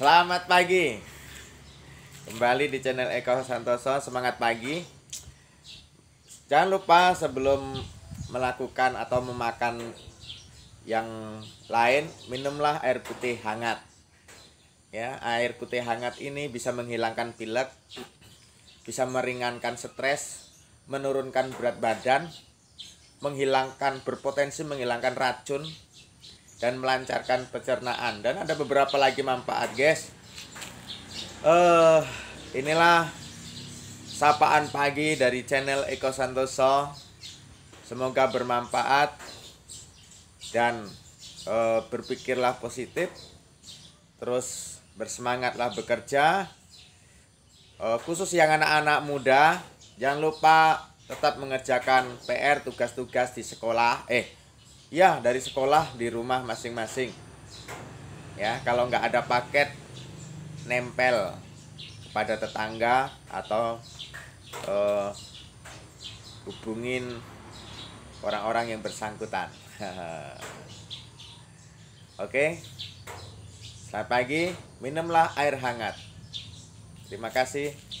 Selamat pagi. Kembali di channel Eko Santoso Semangat Pagi. Jangan lupa sebelum melakukan atau memakan yang lain, minumlah air putih hangat. Ya, air putih hangat ini bisa menghilangkan pilek, bisa meringankan stres, menurunkan berat badan, menghilangkan berpotensi menghilangkan racun, dan melancarkan pencernaan dan ada beberapa lagi manfaat guys uh, inilah sapaan pagi dari channel Eko Santoso semoga bermanfaat dan uh, berpikirlah positif terus bersemangatlah bekerja uh, khusus yang anak-anak muda jangan lupa tetap mengerjakan PR tugas-tugas di sekolah eh ya dari sekolah di rumah masing-masing ya kalau nggak ada paket nempel kepada tetangga atau eh, hubungin orang-orang yang bersangkutan oke okay. selamat pagi minumlah air hangat terima kasih